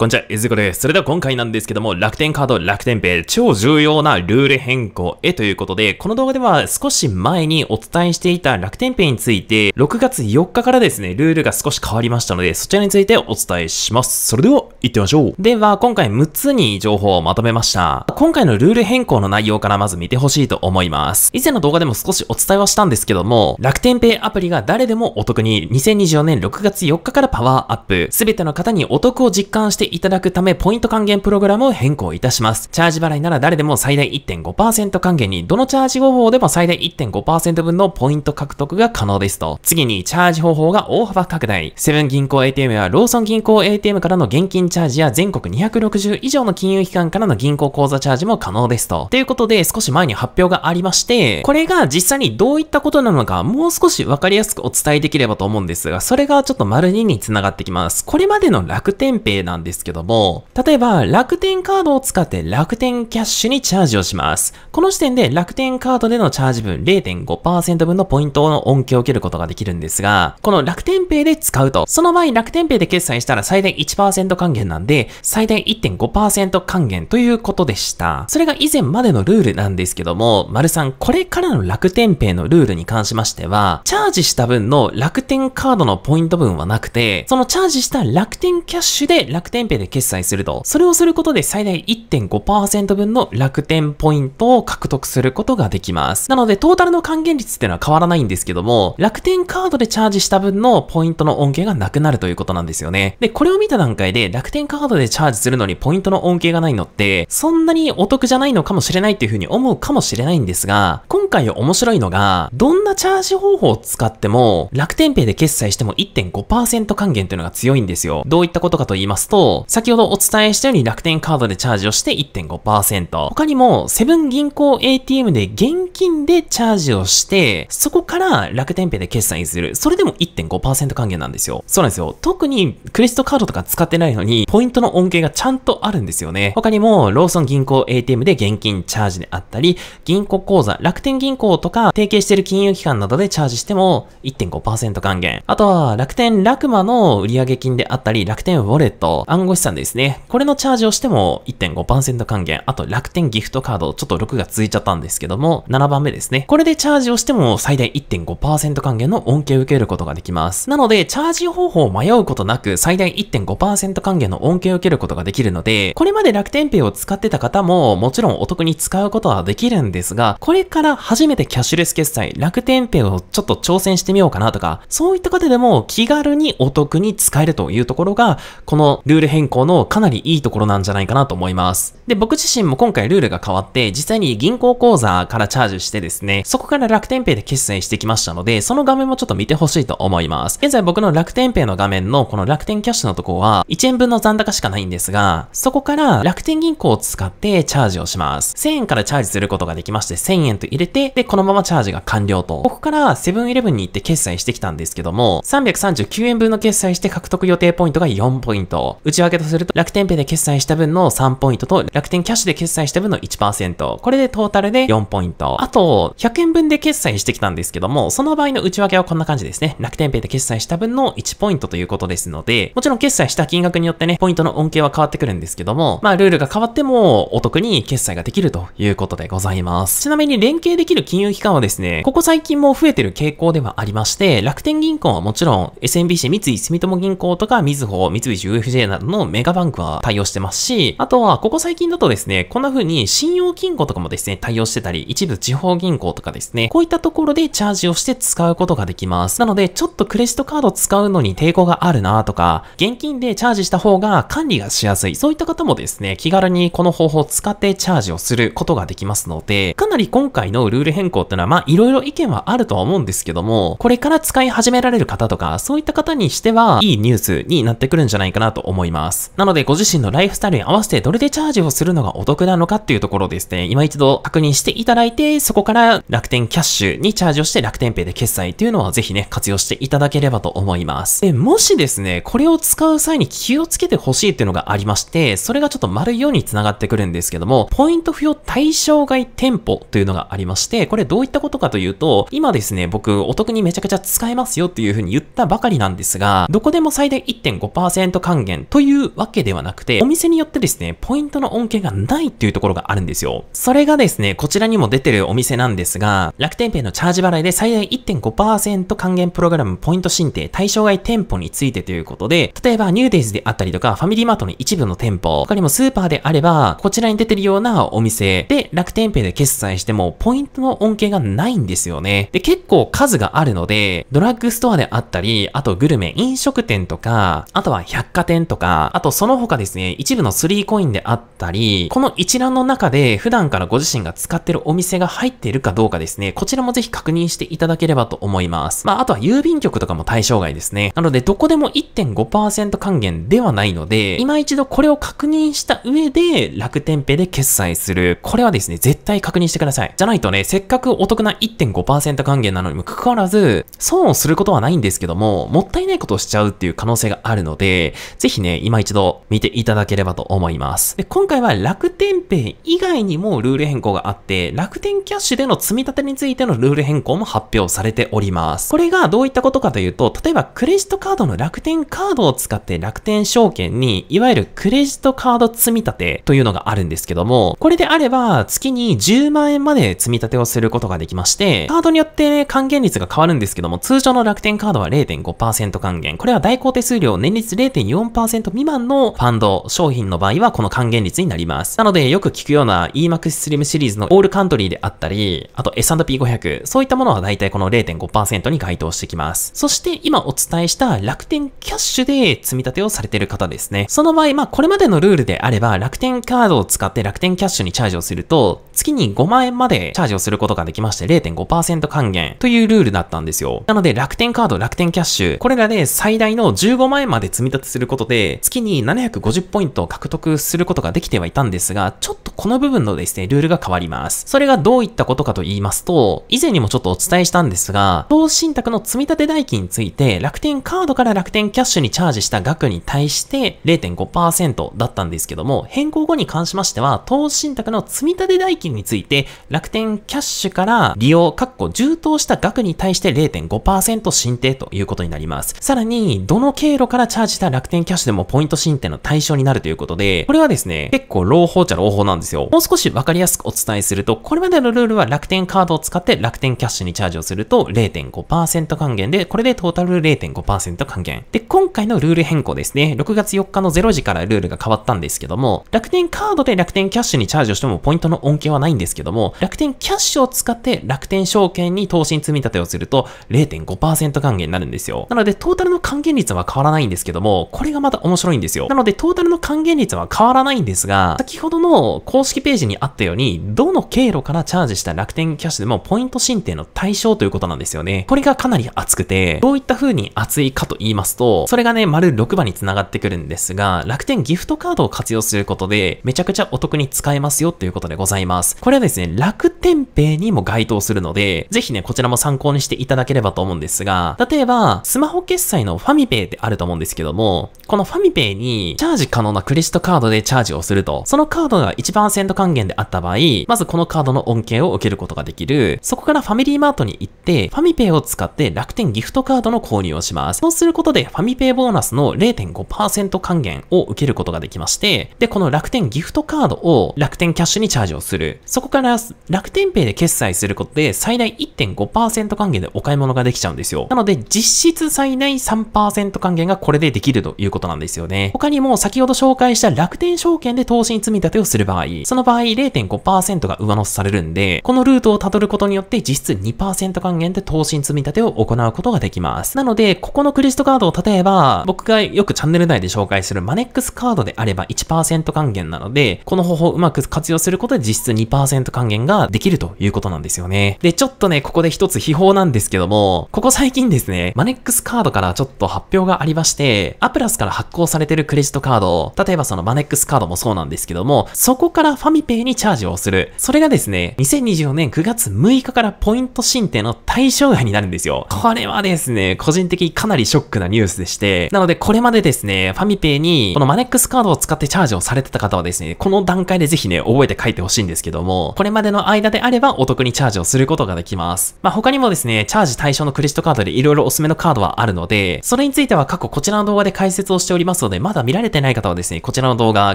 こんにちは、ゆずこです。それでは今回なんですけども、楽天カード、楽天ペイ、超重要なルール変更へということで、この動画では少し前にお伝えしていた楽天ペイについて、6月4日からですね、ルールが少し変わりましたので、そちらについてお伝えします。それでは、行ってみましょう。では、今回6つに情報をまとめました。今回のルール変更の内容からまず見てほしいと思います。以前の動画でも少しお伝えはしたんですけども、楽天ペイアプリが誰でもお得に、2024年6月4日からパワーアップ、すべての方にお得を実感していただくため、ポイント還元プログラムを変更いたします。チャージ払いなら誰でも最大1.5%還元に、どのチャージ方法でも最大1.5%分のポイント獲得が可能ですと。次に、チャージ方法が大幅拡大。セブン銀行 ATM やローソン銀行 ATM からの現金チャージや全国260以上の金融機関からの銀行口座チャージも可能ですと。ということで、少し前に発表がありまして、これが実際にどういったことなのか、もう少しわかりやすくお伝えできればと思うんですが、それがちょっと丸2に繋がってきます。これまでの楽天ペイなんですですけども、例えば楽天カードを使って楽天キャッシュにチャージをします。この時点で楽天カードでのチャージ分0.5%分のポイントの恩恵を受けることができるんですが、この楽天ペイで使うと、その場合楽天ペイで決済したら最大1%還元なんで、最大1.5%還元ということでした。それが以前までのルールなんですけども、丸さん、これからの楽天ペイのルールに関しましては、チャージした分の楽天カードのポイント分はなくて、そのチャージした楽天キャッシュで楽天ペイで決済すると、それをすることで最大1.5%分の楽天ポイントを獲得することができます。なので、トータルの還元率っていうのは変わらないんですけども、楽天カードでチャージした分のポイントの恩恵がなくなるということなんですよね。で、これを見た段階で楽天カードでチャージするのにポイントの恩恵がないのって、そんなにお得じゃないのかもしれないっていうふうに思うかもしれないんですが、今回面白いのが、どんなチャージ方法を使っても、楽天ペイで決済しても1.5%還元というのが強いんですよ。どういったことかと言いますと、先ほどお伝えしたように楽天カードでチャージをして1.5%。他にも、セブン銀行 ATM で現金でチャージをして、そこから楽天ペイで決済する。それでも1.5%還元なんですよ。そうなんですよ。特にクレジットカードとか使ってないのに、ポイントの恩恵がちゃんとあるんですよね。他にも、ローソン銀行 ATM で現金チャージであったり、銀行口座、楽天銀行とか提携してる金融機関などでチャージしても1.5%還元。あとは、楽天ラクマの売上金であったり、楽天ウォレット、暗号護資んですね。これのチャージをしても1.5%還元。あと楽天ギフトカード、ちょっと6が続いちゃったんですけども、7番目ですね。これでチャージをしても最大1.5%還元の恩恵を受けることができます。なので、チャージ方法を迷うことなく最大1.5%還元の恩恵を受けることができるので、これまで楽天ペイを使ってた方ももちろんお得に使うことはできるんですが、これから初めてキャッシュレス決済、楽天ペイをちょっと挑戦してみようかなとか、そういった方でも気軽にお得に使えるというところが、このルール変更のかなりいいところなんじゃないかなと思います。で、僕自身も今回ルールが変わって、実際に銀行口座からチャージしてですね、そこから楽天ペイで決済してきましたので、その画面もちょっと見てほしいと思います。現在僕の楽天ペイの画面のこの楽天キャッシュのとこは、1円分の残高しかないんですが、そこから楽天銀行を使ってチャージをします。1000円からチャージすることができまして、1000円と入れて、で、このままチャージが完了と。ここからセブンイレブンに行って決済してきたんですけども、339円分の決済して獲得予定ポイントが4ポイント。うち内訳とすると、楽天ペイで決済した分の3ポイントと、楽天キャッシュで決済した分の1%。これでトータルで4ポイント。あと、100円分で決済してきたんですけども、その場合の内訳はこんな感じですね。楽天ペイで決済した分の1ポイントということですので、もちろん決済した金額によってね、ポイントの恩恵は変わってくるんですけども、まあ、ルールが変わっても、お得に決済ができるということでございます。ちなみに連携できる金融機関はですね、ここ最近も増えてる傾向ではありまして、楽天銀行はもちろん、SMBC 三井住友銀行とか、みずほ、三菱 UFJ などのメガバンクは対応してますし、あとは、ここ最近だとですね、こんな風に信用金庫とかもですね、対応してたり、一部地方銀行とかですね、こういったところでチャージをして使うことができます。なので、ちょっとクレジットカード使うのに抵抗があるなとか、現金でチャージした方が管理がしやすい、そういった方もですね、気軽にこの方法を使ってチャージをすることができますので、かなり今回のルール変更ってのは、まあ、いろいろ意見はあるとは思うんですけども、これから使い始められる方とか、そういった方にしては、いいニュースになってくるんじゃないかなと思います。ます。なので、ご自身のライフスタイルに合わせてどれでチャージをするのがお得なのかっていうところですね、今一度確認していただいて、そこから楽天キャッシュにチャージをして楽天ペイで決済っていうのはぜひね、活用していただければと思います。で、もしですね、これを使う際に気をつけてほしいっていうのがありまして、それがちょっと丸4に繋がってくるんですけども、ポイント付与対象外店舗というのがありまして、これどういったことかというと、今ですね、僕お得にめちゃくちゃ使えますよっていうふうに言ったばかりなんですが、どこでも最大1.5%還元といいうわけではなくて、お店によってですね、ポイントの恩恵がないっていうところがあるんですよ。それがですね、こちらにも出てるお店なんですが、楽天ペイのチャージ払いで最大1.5%還元プログラムポイント申請対象外店舗についてということで、例えばニューデイズであったりとか、ファミリーマートの一部の店舗、他にもスーパーであれば、こちらに出てるようなお店で楽天ペイで決済しても、ポイントの恩恵がないんですよね。で、結構数があるので、ドラッグストアであったり、あとグルメ、飲食店とか、あとは百貨店とか、あとその他ですね、一部の3コインであったり、この一覧の中で普段からご自身が使ってるお店が入っているかどうかですね、こちらもぜひ確認していただければと思います。まあ、あとは郵便局とかも対象外ですね。なので、どこでも1.5%還元ではないので、今一度これを確認した上で、楽天ペで決済する。これはですね、絶対確認してください。じゃないとね、せっかくお得な1.5%還元なのにもかかわらず、損をすることはないんですけども、もったいないことをしちゃうっていう可能性があるので、ぜひね、今一度見ていただければと思います。で、今回は楽天ペイ以外にもルール変更があって、楽天キャッシュでの積み立てについてのルール変更も発表されております。これがどういったことかというと、例えばクレジットカードの楽天カードを使って楽天証券に、いわゆるクレジットカード積み立てというのがあるんですけども、これであれば月に10万円まで積み立てをすることができまして、カードによって還元率が変わるんですけども、通常の楽天カードは0.5%還元。これは代行手数料年率0.4%未満のファンド、商品の場合はこの還元率になります。なので、よく聞くような EMAX Slim シリーズのオールカントリーであったり、あと S&P500、そういったものは大体この0.5%に該当してきます。そして今お伝えした楽天キャッシュで積み立てをされている方ですね。その場合、まあこれまでのルールであれば楽天カードを使って楽天キャッシュにチャージをすると、月に5万円までチャージをすることができまして0.5%還元というルールだったんですよ。なので楽天カード、楽天キャッシュ、これらで最大の15万円まで積み立てすることで月に750ポイントを獲得することができてはいたんですが、ちょっとこの部分のですね、ルールが変わります。それがどういったことかと言いますと、以前にもちょっとお伝えしたんですが、投資信託の積み立て代金について楽天カードから楽天キャッシュにチャージした額に対して0.5%だったんですけども、変更後に関しましては、投資信託の積み立て代金金について、楽天キャッシュから利用、かっこ充当した額に対して0.5%申請ということになります。さらに、どの経路からチャージした楽天キャッシュでもポイント申請の対象になるということで、これはですね、結構朗報ちゃ朗報なんですよ。もう少しわかりやすくお伝えすると、これまでのルールは楽天カードを使って楽天キャッシュにチャージをすると0.5%還元で、これでトータル0.5%還元。で、今回のルール変更ですね、6月4日の0時からルールが変わったんですけども、楽天カードで楽天キャッシュにチャージをしてもポイントの恩恵はないんですけども、楽天キャッシュを使って楽天証券に投資積み立てをすると0.5%還元になるんですよ。なので、トータルの還元率は変わらないんですけども、これがまた面白いんですよ。なので、トータルの還元率は変わらないんですが、先ほどの公式ページにあったように、どの経路からチャージした楽天キャッシュでもポイント申請の対象ということなんですよね。これがかなり厚くて、どういった風に厚いかと言いますと、それがね、丸6番に繋がってくるんですが、楽天ギフトカードを活用することで、めちゃくちゃお得に使えますよということでございます。ます。これはですね、楽天ペイにも該当するので、ぜひね、こちらも参考にしていただければと思うんですが、例えば、スマホ決済のファミペイってあると思うんですけども、このファミペイにチャージ可能なクレジットカードでチャージをすると、そのカードが1%還元であった場合、まずこのカードの恩恵を受けることができる。そこからファミリーマートに行って、ファミペイを使って楽天ギフトカードの購入をします。そうすることで、ファミペイボーナスの0.5%還元を受けることができまして、で、この楽天ギフトカードを楽天キャッシュにチャージをする。そこから楽天ペイで決済することで最大1.5%還元でお買い物ができちゃうんですよ。なので実質最大3%還元がこれでできるということなんですよね。他にも先ほど紹介した楽天証券で投資に積み立てをする場合、その場合0.5%が上乗せされるんで、このルートをたどることによって実質2%還元で投資に積み立てを行うことができます。なので、ここのクレジットカードを例えば、僕がよくチャンネル内で紹介するマネックスカードであれば1%還元なので、この方法をうまく活用することで実質2%還元ができるということなんですよね。で、ちょっとね、ここで一つ秘宝なんですけども、ここ最近ですね、マネックスカードからちょっと発表がありまして、アプラスから発行されてるクレジットカード、例えばそのマネックスカードもそうなんですけども、そこからファミペイにチャージをする。それがですね、2024年9月6日からポイント申請の対象外になるんですよ。これはですね、個人的にかなりショックなニュースでして、なのでこれまでですね、ファミペイにこのマネックスカードを使ってチャージをされてた方はですね、この段階でぜひね、覚えて書いてほしいんですけどけども、これまでの間であればお得にチャージをすることができます。まあ、他にもですね、チャージ対象のクレジットカードで色々おすすめのカードはあるので、それについては過去こちらの動画で解説をしておりますので、まだ見られてない方はですね、こちらの動画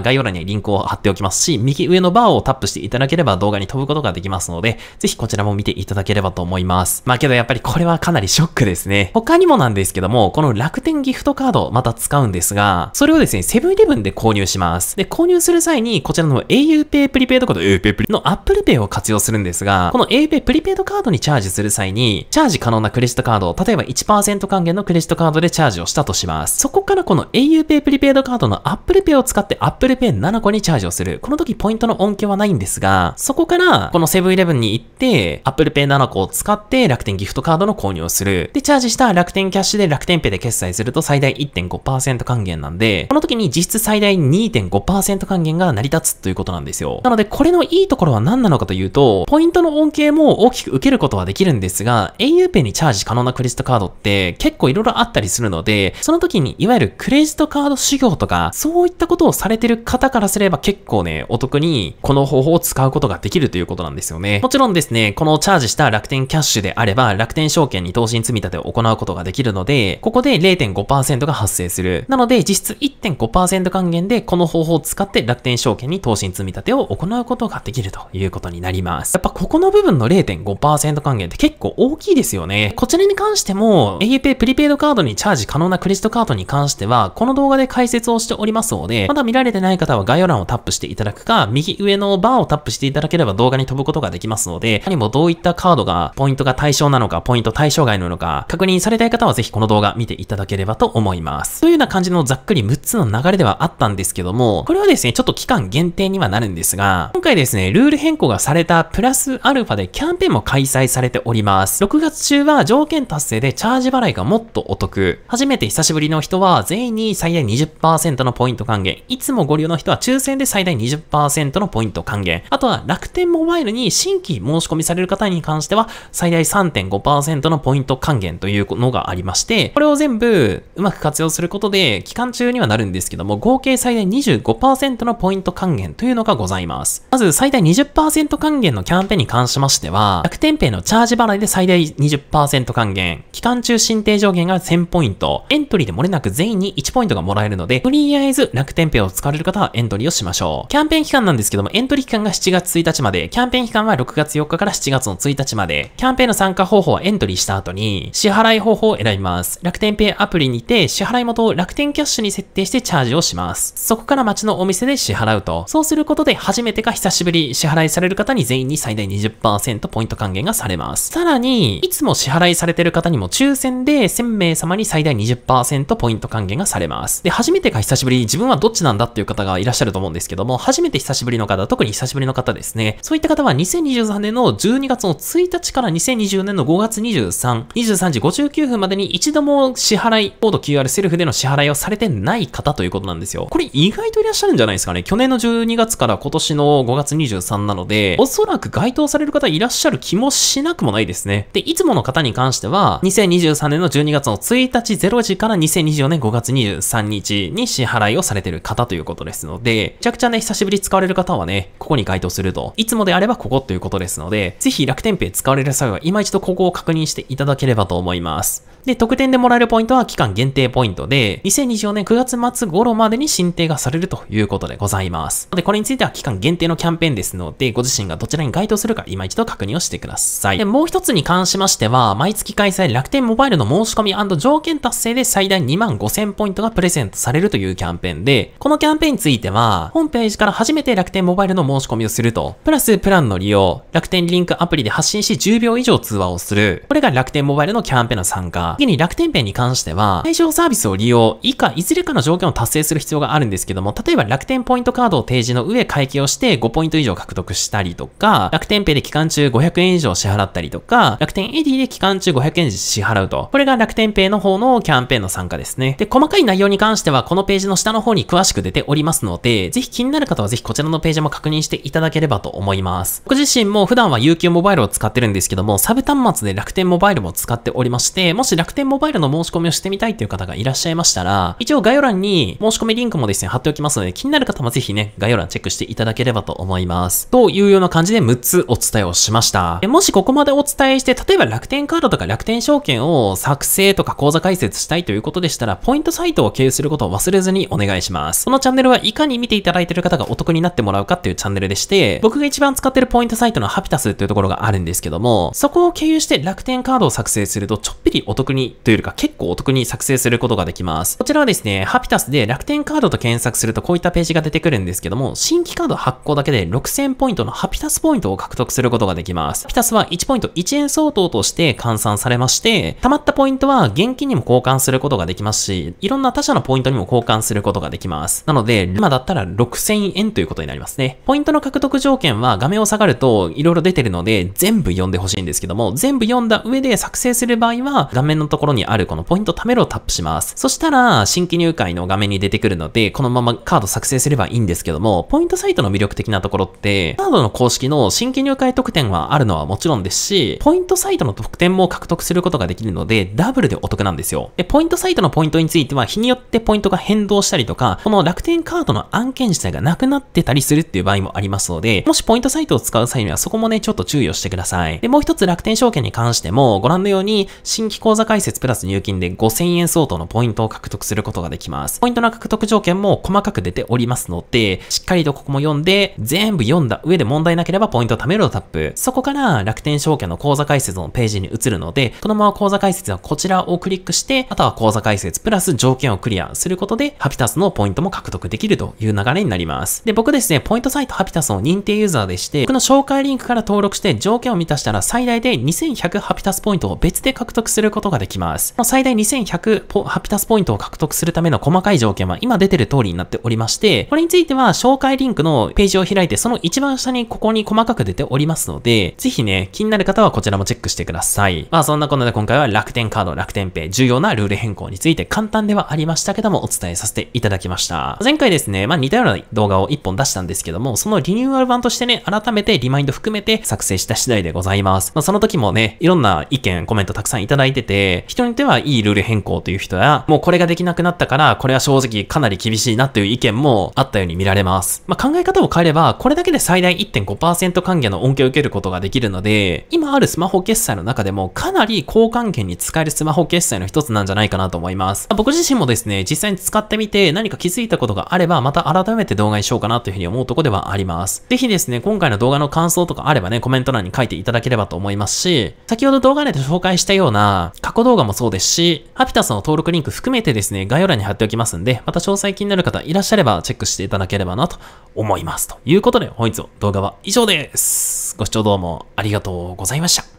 概要欄にリンクを貼っておきますし、右上のバーをタップしていただければ動画に飛ぶことができますので、ぜひこちらも見ていただければと思います。まあけどやっぱりこれはかなりショックですね。他にもなんですけども、この楽天ギフトカードまた使うんですが、それをですね、セブンイレブンで購入します。で、購入する際にこちらの auPay プリペイドコード、auPay プの Apple Pay を活用するんですが、この APay プリペイドカードにチャージする際に、チャージ可能なクレジットカードを、例えば1%還元のクレジットカードでチャージをしたとします。そこからこの auPay プリペイドカードの Apple Pay を使って Apple Pay7 個にチャージをする。この時ポイントの恩恵はないんですが、そこからこのセブンイレブンに行って、Apple Pay7 個を使って楽天ギフトカードの購入をする。で、チャージした楽天キャッシュで楽天ペイで決済すると最大1.5%還元なんで、この時に実質最大2.5%還元が成り立つということなんですよ。なので、これのいいとところは何なのかというと、ポイントの恩恵も大きく受けることはできるんですが、auPay にチャージ可能なクレジットカードって結構いろいろあったりするので、その時にいわゆるクレジットカード修行とか、そういったことをされてる方からすれば結構ね、お得にこの方法を使うことができるということなんですよね。もちろんですね、このチャージした楽天キャッシュであれば、楽天証券に投資に積み立てを行うことができるので、ここで0.5%が発生する。なので、実質1.5%還元でこの方法を使って楽天証券に投資に積み立てを行うことができる。るということになります。やっぱここの部分の0.5%還元って結構大きいですよね。こちらに関しても auPay プリペイドカードにチャージ可能なクレジットカードに関しては、この動画で解説をしておりますので、まだ見られてない方は概要欄をタップしていただくか、右上のバーをタップしていただければ動画に飛ぶことができますので、他にもどういったカードが、ポイントが対象なのか、ポイント対象外なのか、確認されたい方はぜひこの動画見ていただければと思います。というような感じのざっくり6つの流れではあったんですけども、これはですね、ちょっと期間限定にはなるんですが、今回ですね、ルール変更がされたプラスアルファでキャンペーンも開催されております。6月中は条件達成でチャージ払いがもっとお得。初めて久しぶりの人は全員に最大20%のポイント還元。いつもご利用の人は抽選で最大20%のポイント還元。あとは楽天モバイルに新規申し込みされる方に関しては最大3.5%のポイント還元というのがありまして、これを全部うまく活用することで期間中にはなるんですけども、合計最大25%のポイント還元というのがございます。まず最大体20%還元のキャンペーンに関しましては、楽天ペイのチャージ払いで最大20%還元、期間中進定上限が1000ポイント、エントリーで漏れなく全員に1ポイントがもらえるので、とりあえず楽天ペイを使われる方はエントリーをしましょう。キャンペーン期間なんですけども、エントリー期間が7月1日まで、キャンペーン期間は6月4日から7月の1日まで、キャンペーンの参加方法はエントリーした後に、支払い方法を選びます。楽天ペイアプリにて、支払い元を楽天キャッシュに設定してチャージをします。そこから街のお店で支払うと。そうすることで初めてか久しぶり支払いされる方に全員に最大20%ポイント還元がされます。さらに、いつも支払いされてる方にも抽選で1000名様に最大20%ポイント還元がされます。で、初めてか久しぶり、自分はどっちなんだっていう方がいらっしゃると思うんですけども、初めて久しぶりの方、特に久しぶりの方ですね。そういった方は2023年の12月の1日から2020年の5月23、23時59分までに一度も支払い、コード QR セルフでの支払いをされてない方ということなんですよ。これ意外といらっしゃるんじゃないですかね。去年の12月から今年の5月23 43なので、おそらく該当される方いらっしゃる気もしなくもないですね。で、いつもの方に関しては、2023年の12月の1日0時から2024年5月23日に支払いをされてる方ということですので、めちゃくちゃね、久しぶり使われる方はね、ここに該当すると。いつもであればここということですので、ぜひ楽天ペイ使われる際は今一度ここを確認していただければと思います。で、特典でもらえるポイントは期間限定ポイントで、2024年9月末頃までに申請がされるということでございます。で、これについては期間限定のキャンペーンですので、ご自身がどちらに該当するか今一度確認をしてください。で、もう一つに関しましては、毎月開催楽天モバイルの申し込み条件達成で最大2万5000ポイントがプレゼントされるというキャンペーンで、このキャンペーンについては、ホームページから初めて楽天モバイルの申し込みをすると、プラスプランの利用、楽天リンクアプリで発信し10秒以上通話をする。これが楽天モバイルのキャンペーンの参加。次に楽天ペイに関しては、対象サービスを利用、以下、いずれかの条件を達成する必要があるんですけども、例えば楽天ポイントカードを提示の上、会計をして5ポイント以上獲得したりとか、楽天ペイで期間中500円以上支払ったりとか、楽天エディで期間中500円支払うと。これが楽天ペイの方のキャンペーンの参加ですね。で、細かい内容に関しては、このページの下の方に詳しく出ておりますので、ぜひ気になる方はぜひこちらのページも確認していただければと思います。僕自身も普段は UQ モバイルを使ってるんですけども、サブ端末で楽天モバイルも使っておりまして、もし楽楽天モバイルの申し込みをしてみたいという方がいらっしゃいましたら、一応概要欄に申し込みリンクもですね、貼っておきますので、気になる方もぜひね、概要欄チェックしていただければと思います。というような感じで6つお伝えをしました。もしここまでお伝えして、例えば楽天カードとか楽天証券を作成とか口座開設したいということでしたら、ポイントサイトを経由することを忘れずにお願いします。このチャンネルはいかに見ていただいている方がお得になってもらうかっていうチャンネルでして、僕が一番使ってるポイントサイトのハピタスというところがあるんですけども、そこを経由して楽天カードを作成するとちょっぴりお得ににというよりか結構お得に作成することができます。こちらはですね、ハピタスで楽天カードと検索するとこういったページが出てくるんですけども、新規カード発行だけで6000ポイントのハピタスポイントを獲得することができます。ハピタスは1ポイント1円相当として換算されまして、貯まったポイントは現金にも交換することができますし、いろんな他社のポイントにも交換することができます。なので、今だったら6000円ということになりますね。ポイントの獲得条件は画面を下がると色々出てるので、全部読んでほしいんですけども、全部読んだ上で作成する場合は、画面面のところにあるこのポイント貯めるをタップします。そしたら、新規入会の画面に出てくるので、このままカード作成すればいいんですけども、ポイントサイトの魅力的なところって、カードの公式の新規入会特典はあるのはもちろんですし、ポイントサイトの特典も獲得することができるので、ダブルでお得なんですよ。で、ポイントサイトのポイントについては、日によってポイントが変動したりとか、この楽天カードの案件自体がなくなってたりするっていう場合もありますので、もしポイントサイトを使う際にはそこもね、ちょっと注意をしてください。で、もう一つ楽天証券に関しても、ご覧のように、新規口座解説プラス入金で5000円相当のポイントを獲得することができます。ポイントの獲得条件も細かく出ておりますので、しっかりとここも読んで、全部読んだ上で問題なければポイント貯めるをタップ。そこから楽天証券の口座解説のページに移るので、このまま口座解説はこちらをクリックして、あとは口座解説プラス条件をクリアすることで、ハピタスのポイントも獲得できるという流れになります。で、僕ですね、ポイントサイトハピタスの認定ユーザーでして、僕の紹介リンクから登録して条件を満たしたら最大で2100ハピタスポイントを別で獲得することがができます。最大2100ハピタスポイントを獲得するための細かい条件は今出てる通りになっておりまして、これについては紹介リンクのページを開いて、その一番下にここに細かく出ておりますので、ぜひね、気になる方はこちらもチェックしてください。まあそんなことで今回は楽天カード、楽天ペイ、重要なルール変更について簡単ではありましたけどもお伝えさせていただきました。前回ですね、まあ似たような動画を1本出したんですけども、そのリニューアル版としてね、改めてリマインド含めて作成した次第でございます。まあその時もね、いろんな意見、コメントたくさんいただいてて、で、人によってはいいルール変更という人や、もうこれができなくなったから、これは正直かなり厳しいなという意見もあったように見られます。まあ、考え方を変えれば、これだけで最大1.5%還元の恩恵を受けることができるので、今あるスマホ決済の中でもかなり高還元に使えるスマホ決済の一つなんじゃないかなと思います。僕自身もですね、実際に使ってみて何か気づいたことがあれば、また改めて動画にしようかなというふうに思うとこではあります。ぜひですね、今回の動画の感想とかあればね、コメント欄に書いていただければと思いますし、先ほど動画内で紹介したような、過過去動画もそうですし、ハピタスの登録リンク含めてですね、概要欄に貼っておきますんで、また詳細気になる方いらっしゃればチェックしていただければなと思います。ということで、本日の動画は以上です。ご視聴どうもありがとうございました。